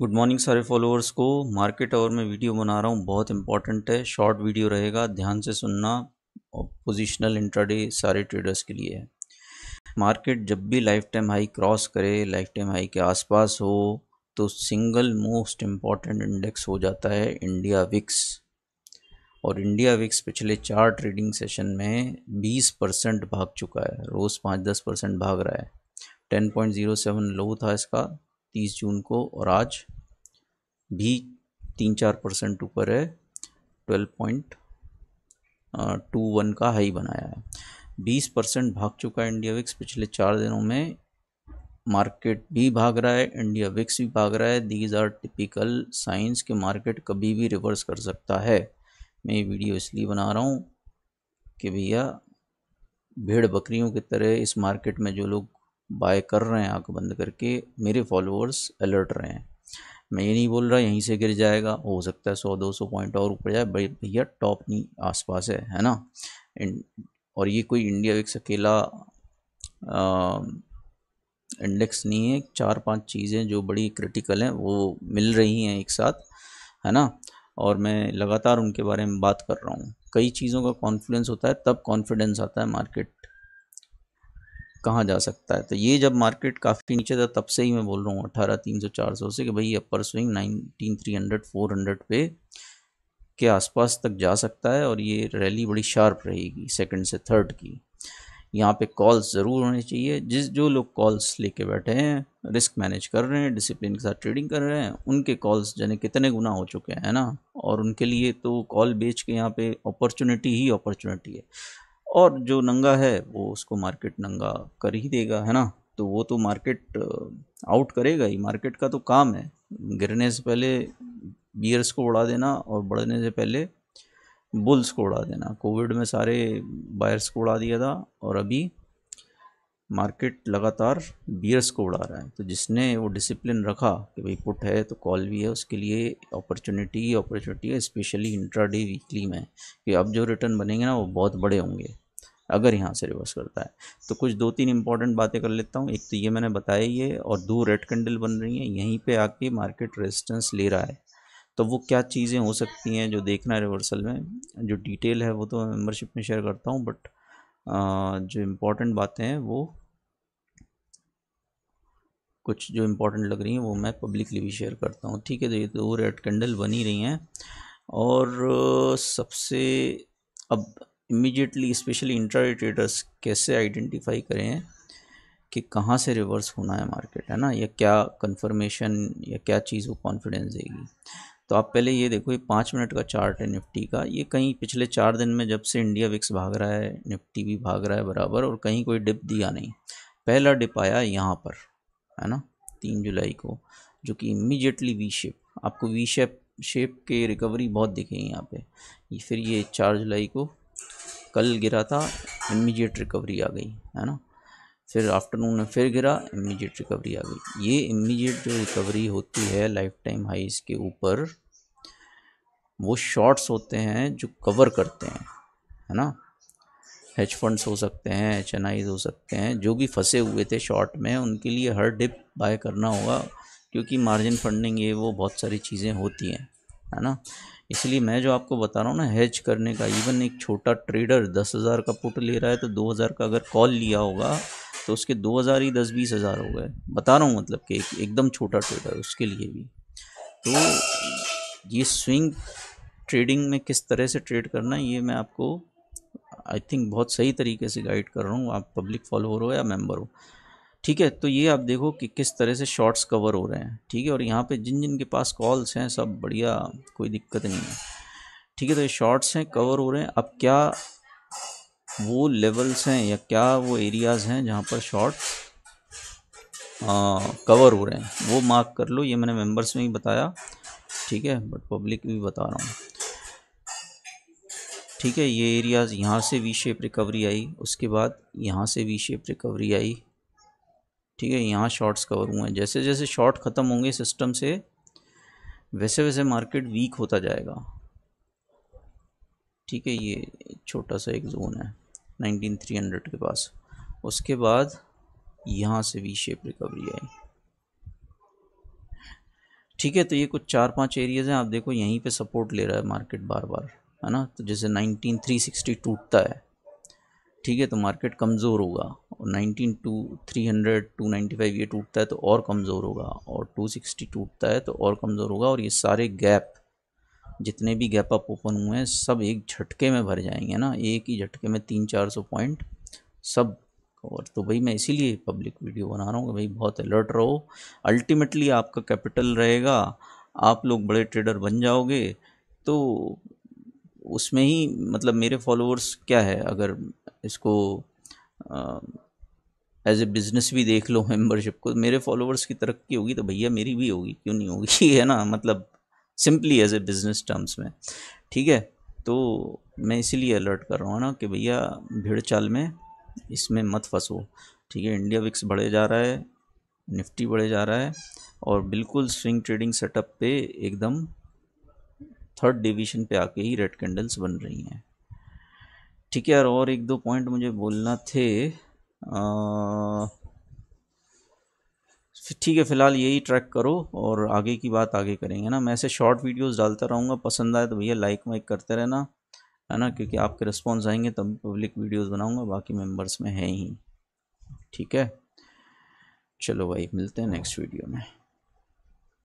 good morning सारे followers को market hour में वीडियो बना रहा हूँ बहुत इंपॉर्टेंट है शॉर्ट वीडियो रहेगा ध्यान से सुनना और पोजिशनल इंट्राडे सारे ट्रेडर्स के लिए है मार्केट जब भी लाइफ टाइम हाई क्रॉस करे लाइफ टाइम हाई के आसपास हो तो सिंगल मोस्ट इम्पॉर्टेंट इंडेक्स हो जाता है इंडिया विक्स और इंडिया विक्स पिछले चार ट्रेडिंग सेशन में 20 परसेंट भाग चुका है रोज़ पाँच दस परसेंट भाग रहा है 10.07 लो था इसका तीस जून को और आज भी तीन चार परसेंट ऊपर है ट्वेल्व पॉइंट टू वन का हाई बनाया है बीस परसेंट भाग चुका है इंडिया विक्स पिछले चार दिनों में मार्केट भी भाग रहा है इंडिया विक्स भी भाग रहा है दीज आर टिपिकल साइंस के मार्केट कभी भी रिवर्स कर सकता है मैं ये वीडियो इसलिए बना रहा हूँ कि भैया भेड़ बकरियों की तरह इस मार्केट में जो लोग बाय कर रहे हैं आंख बंद करके मेरे फॉलोअर्स अलर्ट रहे हैं मैं ये नहीं बोल रहा यहीं से गिर जाएगा हो सकता है सौ दो सौ पॉइंट और ऊपर जाए भैया टॉप नहीं आसपास है है ना और ये कोई इंडिया विक्स अकेला इंडेक्स नहीं है चार पांच चीज़ें जो बड़ी क्रिटिकल हैं वो मिल रही हैं एक साथ है ना और मैं लगातार उनके बारे में बात कर रहा हूँ कई चीज़ों का कॉन्फिडेंस होता है तब कॉन्फिडेंस आता है मार्केट कहाँ जा सकता है तो ये जब मार्केट काफ़ी नीचे था तब से ही मैं बोल रहा हूँ अठारह तीन सौ चार सौ से कि भाई upper swing nineteen three hundred four hundred पे के आसपास तक जा सकता है और ये रैली बड़ी शार्प रहेगी सेकंड से थर्ड की यहाँ पे कॉल्स ज़रूर होने चाहिए जिस जो लोग कॉल्स लेके बैठे हैं रिस्क मैनेज कर रहे हैं डिसिप्लिन के साथ ट्रेडिंग कर रहे हैं उनके कॉल्स जाने कितने गुना हो चुके हैं ना और उनके लिए तो कॉल बेच के यहाँ पे अपॉर्चुनिटी ही अपॉर्चुनिटी है और जो नंगा है वो उसको मार्केट नंगा कर ही देगा है ना तो वो तो मार्केट आउट uh, करेगा ही मार्केट का तो काम है गिरने से पहले बियर्स को उड़ा देना और बढ़ने से पहले बुल्स को उड़ा देना कोविड में सारे बायर्स को उड़ा दिया था और अभी मार्केट लगातार बियर्स को उड़ा रहा है तो जिसने वो डिसिप्लिन रखा कि भाई पुट है तो कॉल भी है उसके लिए अपॉर्चुनिटी अपॉर्चुनिटी है स्पेशली इंट्राडे वीकली में कि अब जो रिटर्न बनेंगे ना वो बहुत बड़े होंगे अगर यहाँ से रिवर्स करता है तो कुछ दो तीन इंपॉर्टेंट बातें कर लेता हूँ एक तो ये मैंने बताया ये और दो रेड कैंडल बन रही हैं यहीं पे आके मार्केट रेजिस्टेंस ले रहा है तो वो क्या चीज़ें हो सकती हैं जो देखना है रिवर्सल में जो डिटेल है वो तो मैं मेम्बरशिप में शेयर करता हूँ बट जो इम्पोर्टेंट बातें हैं वो कुछ जो इम्पोर्टेंट लग रही हैं वो मैं पब्लिकली भी शेयर करता हूँ ठीक है तो ये तो रेड कैंडल बन ही रही हैं और सबसे अब इमीडिएटली स्पेशली इंटर ट्रेडर्स कैसे आइडेंटिफाई करें कि कहाँ से रिवर्स होना है मार्केट है ना या क्या कंफर्मेशन या क्या चीज़ वो कॉन्फिडेंस देगी तो आप पहले ये देखो ये पाँच मिनट का चार्ट है निफ्टी का ये कहीं पिछले चार दिन में जब से इंडिया विक्स भाग रहा है निफ्टी भी भाग रहा है बराबर और कहीं कोई डिप दिया नहीं पहला डिप आया यहाँ पर है ना तीन जुलाई को जो कि इमीजिएटली वी शेप आपको वी शेप शेप के रिकवरी बहुत दिखेगी यहाँ पे फिर ये चार जुलाई को कल गिरा था इमीजिएट रिकवरी आ गई है ना फिर आफ्टरनून में फिर गिरा इमीजिएट रिकवरी आ गई ये इमीजिएट जो रिकवरी होती है लाइफ टाइम हाइस के ऊपर वो शॉर्ट्स होते हैं जो कवर करते हैं है ना हेज फंड्स हो सकते हैं एच एन हो सकते हैं जो भी फंसे हुए थे शॉर्ट में उनके लिए हर डिप बाय करना होगा क्योंकि मार्जिन फंडिंग ये वो बहुत सारी चीज़ें होती हैं है ना इसलिए मैं जो आपको बता रहा हूँ ना हेज करने का इवन एक छोटा ट्रेडर दस हज़ार का पुट ले रहा है तो दो हज़ार का अगर कॉल लिया होगा तो उसके दो हज़ार ही दस बीस हज़ार हो गए बता रहा हूँ मतलब कि एक, एकदम छोटा ट्रेडर उसके लिए भी तो ये स्विंग ट्रेडिंग में किस तरह से ट्रेड करना है ये मैं आपको आई थिंक बहुत सही तरीके से गाइड कर रहा हूँ आप पब्लिक फॉलोअर हो या मेम्बर हो ठीक है तो ये आप देखो कि किस तरह से शॉर्ट्स कवर हो रहे हैं ठीक है और यहाँ पे जिन जिन के पास कॉल्स हैं सब बढ़िया कोई दिक्कत नहीं है ठीक है तो ये शॉर्ट्स हैं कवर हो रहे हैं अब क्या वो लेवल्स हैं या क्या वो एरियाज़ हैं जहाँ पर शॉर्ट्स कवर हो रहे हैं वो मार्क कर लो ये मैंने मेम्बर्स में ही बताया ठीक है बट पब्लिक भी बता रहा हूँ ठीक है ये एरियाज़ यहाँ से वी शेप रिकवरी आई उसके बाद यहाँ से वी शेप रिकवरी आई ठीक है यहाँ शॉर्ट्स कवर हुए हैं जैसे जैसे शॉर्ट ख़त्म होंगे सिस्टम से वैसे वैसे मार्केट वीक होता जाएगा ठीक है ये छोटा सा एक जोन है 19300 के पास उसके बाद यहाँ से वी शेप रिकवरी आई ठीक है तो ये कुछ चार पांच एरियाज़ हैं आप देखो यहीं पे सपोर्ट ले रहा है मार्केट बार बार है ना तो जैसे 19360 टूटता है ठीक है तो मार्केट कमज़ोर होगा nineteen two three hundred to ninety five ये टूटता है तो और कमज़ोर होगा और टू सिक्सटी टूटता है तो और कमज़ोर होगा और ये सारे गैप जितने भी गैप अप ओपन हुए हैं सब एक झटके में भर जाएंगे ना एक ही झटके में तीन चार सौ पॉइंट सब और तो भाई मैं इसीलिए पब्लिक वीडियो बना रहा हूँ कि भाई बहुत अलर्ट रहो अल्टीमेटली आपका कैपिटल रहेगा आप लोग बड़े ट्रेडर बन जाओगे तो उसमें ही मतलब मेरे फॉलोअर्स क्या है अगर इसको एज ए बिज़नेस भी देख लो मेंबरशिप को मेरे फॉलोअर्स की तरक्की होगी तो भैया मेरी भी होगी क्यों नहीं होगी है ना मतलब simply as a business terms में ठीक है तो मैं इसीलिए अलर्ट कर रहा हूँ ना कि भैया भीड़ चाल में इसमें मत फंसो ठीक है इंडिया विक्स बढ़े जा रहा है निफ्टी बढ़े जा रहा है और बिल्कुल स्विंग ट्रेडिंग सेटअप पे एकदम थर्ड डिवीजन पे आके ही रेड कैंडल्स बन रही हैं ठीक है यार और एक दो पॉइंट मुझे बोलना थे ठीक है फ़िलहाल यही ट्रैक करो और आगे की बात आगे करेंगे ना मैं ऐसे शॉर्ट वीडियोस डालता रहूँगा पसंद आए तो भैया लाइक वाइक करते रहना है ना क्योंकि आपके रिस्पॉन्स आएंगे तब पब्लिक वीडियोज बनाऊँगा बाकी मेम्बर्स में है ही ठीक है चलो भाई मिलते हैं नेक्स्ट वीडियो में